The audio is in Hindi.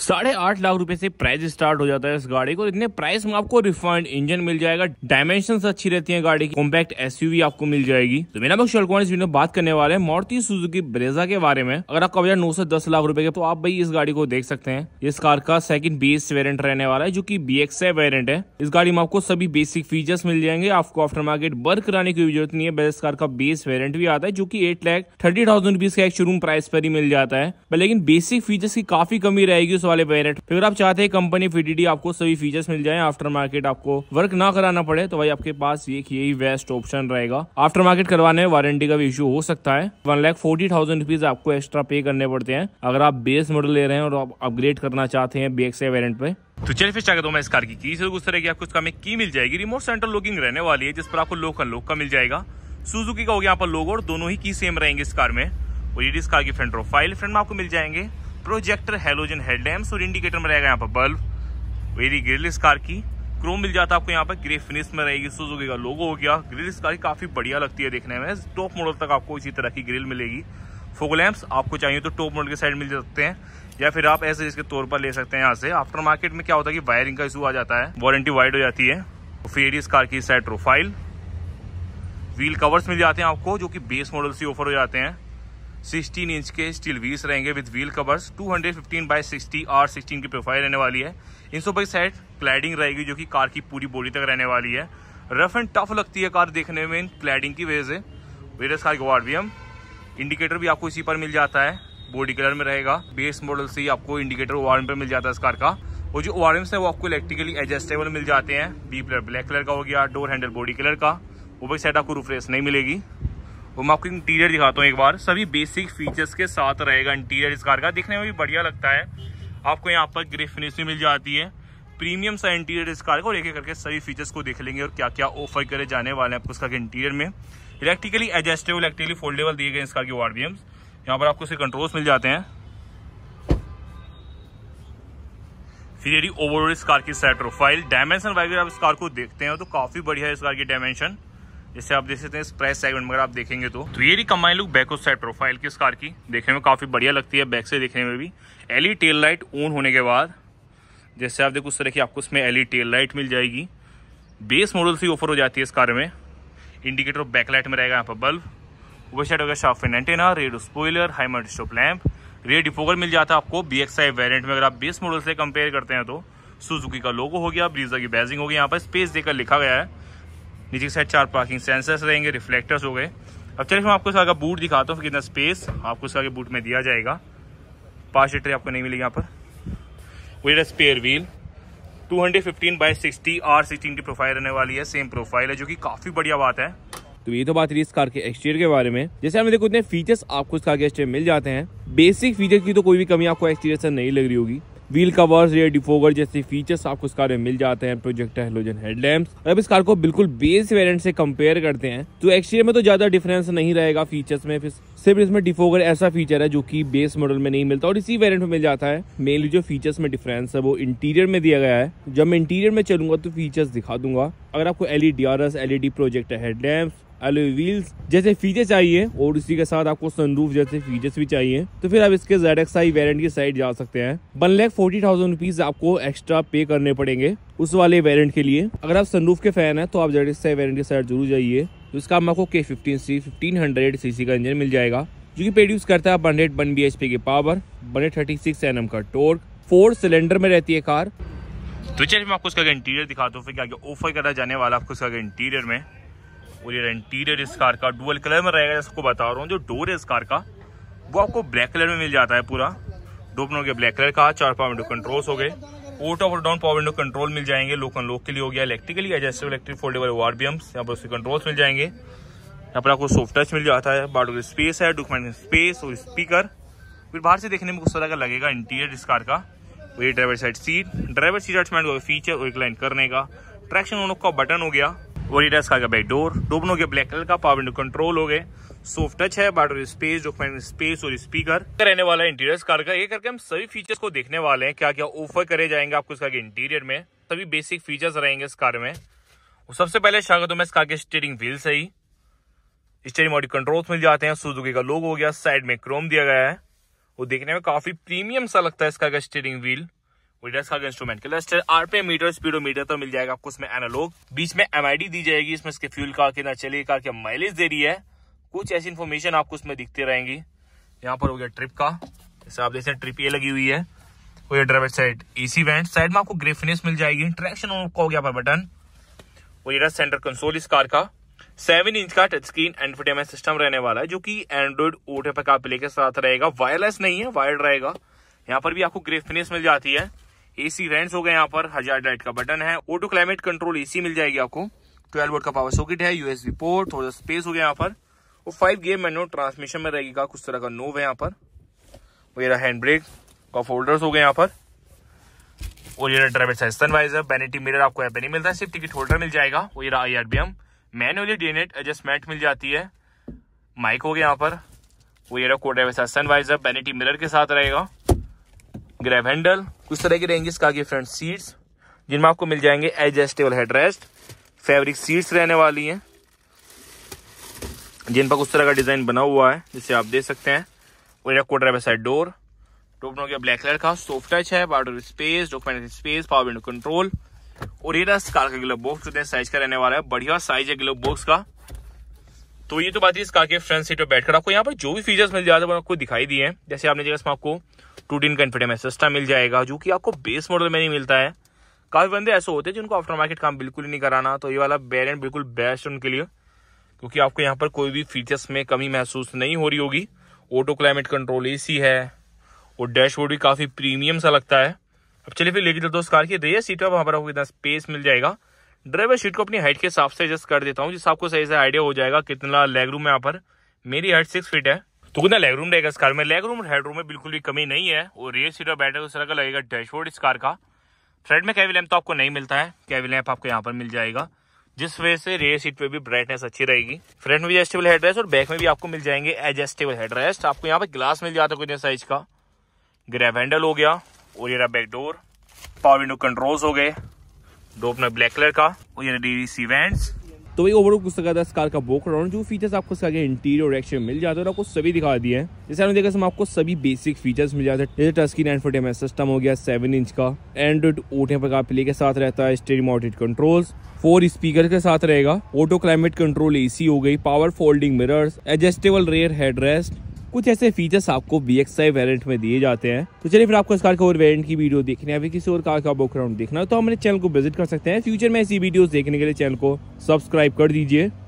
साढ़े आठ लाख रुपए से प्राइस स्टार्ट हो जाता है इस गाड़ी को इतने प्राइस में आपको रिफाइंड इंजन मिल जाएगा डायमेंशन अच्छी रहती है गाड़ी की कॉम्पैक्ट एसयूवी आपको मिल जाएगी तो बिना शर्कोन इस वीडियो बात करने वाले हैं मारुति सुजुकी ब्रेजा के बारे में अगर आपका बजट नौ से दस लाख रुपए के तो आप भाई इस गाड़ी को देख सकते हैं इस कार का सेकंड बेस वेरियंट रहने वाला है जो की बी एक्स है इस गाड़ी में आपको सभी बेसिक फीचर्स मिल जाएंगे आपको आफ्टर मार्केट वर्क कराने की जरूरत नहीं है इस कार का बेस वेरियंट भी आता है जो की eight lakh thirty thousand rupees का एक शोरूम प्राइस पर ही मिल जाता है लेकिन बेसिक फीचर्स की काफी कमी रहेगी पच्चीस वाले वेरियंट अगर आप चाहते हैं कंपनी फीडीडी आपको सभी फीचर्स मिल जाए आफ्टर मार्केट आपको वर्क ना कराना पड़े तो भाई आपके पास एक यही बेस्ट ऑप्शन रहेगा आफ्टर मार्केट करवाने वारंटी का भी इश्यू हो सकता है one lakh forty thousand rupees आपको एक्स्ट्रा पे करने पड़ते हैं अगर आप बेस मॉडल ले रहे हैं और आप अपग्रेड करना चाहते हैं बी एक्स वेरियंट पे तो चलिए फिर चाहे तो मैं इस कार की की से उस तरह की आपको इसका में की मिल जाएगी रिमोट सेंटर लुकिंग रहने वाली है जिस पर आपको लोकल लोक का मिल जाएगा सुजुकी का हो गया यहाँ पर लोग और दोनों ही की सेम रहेंगे इस कार में और ये इस कार की फ्रंट प्रोफाइल फ्रंट में आपको मिल जाएंगे प्रोजेक्टर हेलोजन हेडलैम्प और इंडिकेटर में रहेगा यहाँ पर बल्ब वेरी ग्रिल इस कार की क्रोम मिल जाता है आपको यहाँ पर ग्रे फिनिश में रहेगी सुजुकी का लोगो हो गया ग्रिल इस कार की काफ़ी बढ़िया लगती है देखने में टॉप मॉडल तक आपको इसी तरह की ग्रिल मिलेगी फोक आपको चाहिए तो टॉप मॉडल के साइड मिल सकते हैं या फिर आप ऐसे इसके तौर पर ले सकते हैं यहाँ से आफ्टर मार्केट में क्या होता है कि वायरिंग का इशू आ जाता है वारंटी वाइड हो जाती है फिर इस कार की साइड प्रोफाइल व्हील कवर्स मिल जाते हैं आपको जो कि बेस मॉडल से ऑफर हो जाते हैं सिक्सटीन इंच के स्टील व्हील्स रहेंगे with wheel covers 215 by sixty R sixteen की प्रोफाइल रहने वाली है इन सौ बाई साइड क्लैडिंग रहेगी जो कि कार की पूरी बॉडी तक रहने वाली है रफ एंड टफ लगती है कार देखने में इन क्लैडिंग की वजह से वेरियस कार गवार भी हम इंडिकेटर भी आपको इसी पर मिल जाता है बॉडी कलर में रहेगा बेस मॉडल से ही आपको इंडिकेटर ओ पर मिल जाता है इस कार का और जो ओ है वो आपको इलेक्ट्रिकली एडजस्टेबल मिल जाते हैं बी प्लर ब्लैक कलर का हो गया डोर हैंडल बॉडी कलर का ऊपर साइड आपको रूफ्रेस नहीं मिलेगी वो मैं आपको इंटीरियर दिखाता हूँ एक बार सभी बेसिक फीचर्स के साथ रहेगा इंटीरियर इस कार का दिखने में भी बढ़िया लगता है आपको यहाँ पर ग्रे फिनिश भी मिल जाती है प्रीमियम सा इंटीरियर इस कार को और एक एक करके सभी फीचर्स को देख लेंगे और क्या क्या ऑफर करे जाने वाले हैं आपको इंटीरियर में इलेक्ट्रिकली एडजस्टेबल इलेक्ट्रिकली फोल्डेबल दिए गए इस कार के वार बी यहाँ पर आपको इसे कंट्रोल्स मिल जाते हैं फिर यदि ओवरऑल इस कार की सेट प्रोफाइल डायमेंशन वगैरह आप इस कार को देखते हैं तो काफ़ी बढ़िया है इस कार की डायमेंशन जैसे आप देख सकते हैं इस प्राइस सेगमेंट में आप देखेंगे तो तो ये कमाई लुक बैक साइड प्रोफाइल की इस कार की देखने में काफ़ी बढ़िया लगती है बैक से देखने में भी एलई टेल लाइट ऑन होने के बाद जैसे आप देखो उस तरह की आपको इसमें एलई टेल लाइट मिल जाएगी बेस मॉडल से ऑफर हो जाती है इस कार में इंडिकेटर ऑफ बैकलाइट में रहेगा यहाँ पर बल्ब ऊपर साइड होगा shark fin antenna rear spoiler high mount stop lamp rear defogger मिल जाता है आपको बी एक्स आई वेरियंट में अगर आप बेस मॉडल से कंपेयर करते हैं तो सुजुकी का लोगो हो गया ब्रीजा की बैजिंग हो यहाँ पर स्पेस देकर लिखा गया है नीचे की साइड चार पार्किंग सेंसर्स रहेंगे रिफ्लेक्टर्स हो गए अब चलिए मैं आपको इसका आगे बूट दिखाता हूँ कितना स्पेस आपको इसका आगे बूट में दिया जाएगा पाँच लीटर आपको नहीं मिलेगी यहाँ पर वेट spare wheel 215 by sixty R sixteen की प्रोफाइल रहने वाली है सेम प्रोफाइल है जो कि काफ़ी बढ़िया बात है तो ये तो बात रही इस कार के एक्सटीरियर के बारे में जैसे हमें देखो इतने फीचर्स आपको इस कार के एक्सटीरियर मिल जाते हैं बेसिक फीचर की तो कोई भी कमी आपको एक्सटीरियर से नहीं लग रही होगी व्हील कवर्स या डिफोगर जैसे फीचर्स आपको इस कार में मिल जाते हैं प्रोजेक्ट हेलोजन हेडलैम्प अब इस कार को बिल्कुल बेस वेरियंट से कंपेयर करते हैं तो एक्सटीरियर में तो ज्यादा डिफरेंस नहीं रहेगा फीचर्स में फिर सिर्फ इसमें डिफोगर ऐसा फीचर है जो कि बेस मॉडल में नहीं मिलता और इसी वेरिएंट में मिल जाता है मेनली जो फीचर्स में डिफरेंस है वो इंटीरियर में दिया गया है जब मैं इंटीरियर में चलूंगा तो फीचर्स दिखा दूंगा अगर आपको LED R S LED projector headlamp alloy wheels जैसे फीचर चाहिए और उसी के साथ आपको सनरूफ जैसे फीचर्स भी चाहिए तो फिर आप इसके जेड एक्स आई वेरियंट की साइड जा सकते हैं one lakh forty thousand rupees आपको एक्स्ट्रा पे करने पड़ेंगे उस वाले वेरियंट के लिए अगर आप सनरूफ के फैन है तो आप जेड एक्स आई वेरियंट की साइड जरूर जाइए उसका तो हम आपको K fifteen C fifteen hundred C C का इंजन मिल जाएगा जो कि प्रोड्यूस करता है one hundred one B H P की power one hundred thirty six N M का टोर्क फोर सिलेंडर में रहती है कार तो चलिए मैं आपको उसका इंटीरियर दिखाता हूँ फिर क्या ऑफर करा जाने वाला आपको उसका इंटीरियर में और ये इंटीरियर इस कार का डुअल कलर में रहेगा इसको बता रहा हूँ जो डोर है इस कार का वो आपको ब्लैक कलर में मिल जाता है पूरा डोपनों के ब्लैक कलर का चार पावर विंडो कंट्रोल्स हो गए ऑटो और डाउन पावर विंडो कंट्रोल मिल जाएंगे लोक के लिए हो गया इलेक्ट्रिकली एडजस्टेबल इलेक्ट्रिक फोल्डेबल वार बी यहाँ पर उसके कंट्रोल्स मिल जाएंगे यहाँ पर आपको सॉफ्ट टच मिल जाता है बाटो की स्पेस है डॉक्यूमेंट स्पेस और स्पीकर फिर बाहर से देखने में कुछ तरह का लगेगा इंटीरियर इस कार का वही driver side seat driver seat adjustment feature और एक लाइन करने का ट्रैक्शन उन का बटन हो गया और ओरिडस का भाई डोर डोबनों के ब्लैक कलर का पावर विंडो कंट्रोल हो गए सॉफ्ट टच है बाटर स्पेस डॉक्यूमेंट स्पेस और स्पीकर रहने वाला इंटीरियर कार का ये करके हम सभी फीचर्स को देखने वाले हैं क्या क्या ऑफर करे जाएंगे आपको इसका इंटीरियर में सभी बेसिक फीचर्स रहेंगे इस कार में सबसे पहले स्वागत हूँ मैं इस कार के स्टीयरिंग व्हील से ही स्टीयरिंग मॉडल कंट्रोल्स मिल जाते हैं सुजुकी का लोग हो गया साइड में क्रोम दिया गया है वो देखने में काफी प्रीमियम सा लगता है इसका स्टीयरिंग व्हील मीटर्स का instrument cluster RPM meter speedometer तो मिल जाएगा आपको उसमें एनालॉग बीच में एमआईडी दी जाएगी इसमें इसके फ्यूल का कितना चले का क्या माइलेज दे रही है कुछ ऐसी इन्फॉर्मेशन आपको उसमें दिखती रहेंगी यहाँ पर हो गया ट्रिप का जैसे आप देखते ट्रिप ये लगी हुई है हो गया driver side AC vent side में आपको ग्रेफिनेस मिल जाएगी ट्रैक्शन हो गया पर बटन वो ये सेंटर कंसोल इस कार का सेवन इंच का टच स्क्रीन एंटरटेनमेंट सिस्टम रहने वाला है जो कि एंड्रॉइड ओटे पर का प्ले के साथ रहेगा वायरलेस नहीं है वायर्ड रहेगा यहाँ पर भी आपको ग्रेफिनेस मिल जाती है एसी वेंट्स हो गए यहाँ पर हजार डाइट का बटन है ऑटो क्लाइमेट कंट्रोल एसी मिल जाएगी आपको ट्वेल्व वोट का पावर सॉकेट है यूएसबी पोर्ट थोड़ा स्पेस हो गया यहाँ पर और फाइव गेयर मैनुअल ट्रांसमिशन में रहेगा कुछ तरह का नोव है यहाँ पर ये हैंड ब्रेक का फोल्डर्स हो गए यहाँ पर और ये driver side sun visor vanity mirror आपको यहाँ पे नहीं मिलता है सिर्फ टिकट होल्डर मिल जाएगा वो ये I R V M manually day night adjustment मिल जाती है माइक हो गया यहाँ पर वो ये co driver side sun visor vanity mirror के साथ रहेगा ग्रैब हैंडल कुछ तरह की रेंजेस का आगे फ्रंट सीट्स जिनमें आपको मिल जाएंगे एडजस्टेबल हेडरेस्ट फैब्रिक सीट्स रहने वाली हैं जिन पर उस तरह का डिज़ाइन बना हुआ है जिसे आप देख सकते हैं और एक कोटर साइड डोर टॉप नोकिया ब्लैक कलर का सॉफ्ट टच है bottle space document space power window control और ये रहा कार का ग्लोब बॉक्स जो साइज का रहने वाला है बढ़िया साइज है ग्लोब बॉक्स का तो ये तो बात है इस कार के फ्रंट सीट पर बैठकर आपको यहाँ पर जो भी फीचर्स मिल जाते हैं आपको दिखाई दिए हैं जैसे आपने जगह आपको टूटीन का इन्फिटेम में सस्ता मिल जाएगा जो कि आपको बेस मॉडल में नहीं मिलता है काफ़ी बंदे ऐसे होते हैं जिनको आफ्टर मार्केट काम बिल्कुल ही नहीं कराना तो ये वाला वेरियंट बिल्कुल बेस्ट उनके लिए क्योंकि आपको यहाँ पर कोई भी फीचर्स में कमी महसूस नहीं हो रही होगी ऑटो क्लाइमेट कंट्रोल ए है और डैशबोर्ड भी काफ़ी प्रीमियम सा लगता है अब चलिए फिर लेके चलते उस कार की रेयर सीट पर वहाँ पर आपको कितना स्पेस मिल जाएगा ड्राइवर सीट को अपनी हाइट के हिसाब से एडजस्ट कर देता हूँ जिससे आपको सही से आइडिया हो जाएगा कितना लेग रूम है यहाँ पर मेरी हाइट सिक्स फीट है तो कितना लेग रूम रहेगा इस कार में लेग रूम और हेड रूम में बिल्कुल भी कमी नहीं है और रियर सीट और बैटरी उस तरह का लगेगा डैशबोर्ड इस कार का फ्रंट में कैविल लैम्प तो आपको नहीं मिलता है कैविल आपको यहाँ पर मिल जाएगा जिस वजह से रेयर सीट पे भी ब्राइटनेस अच्छी रहेगी फ्रंट में भी एडजस्टेबल हेडरेस्ट और बैक में भी आपको मिल जाएंगे एडजस्टेबल हेडरेस्ट आपको यहाँ पर ग्लास मिल जाता है कुछ साइज का ग्रैब हैंडल हो गया और ये back door power window controls हो गए डोपना ब्लैक कलर का और ये डी सी वेंट्स तो वही ओवरऑल कुछ लगा तो था इस कार का वो कराउंड जो फीचर्स आपको इसका इंटीरियर और एक्शन मिल जाते हैं आपको सभी दिखा दिए हैं जैसे आपने देखा इसमें आपको सभी बेसिक फीचर्स मिल जाते हैं जैसे टच स्क्रीन एंड एम सिस्टम हो गया सेवन इंच का एंड्रॉइड ओटे पर का प्ले के साथ रहता है steering mounted controls four speaker के साथ रहेगा ऑटो क्लाइमेट कंट्रोल एसी हो गई power folding mirrors adjustable rear headrest कुछ ऐसे फीचर्स आपको बी एक्स आई वेरियंट में दिए जाते हैं तो चलिए फिर आपको इस कार के और वेरियंट की वीडियो देखने अभी किसी और कार का बुक देखना तो हमारे चैनल को विजिट कर सकते हैं फ्यूचर में ऐसी वीडियो देखने के लिए चैनल को सब्सक्राइब कर दीजिए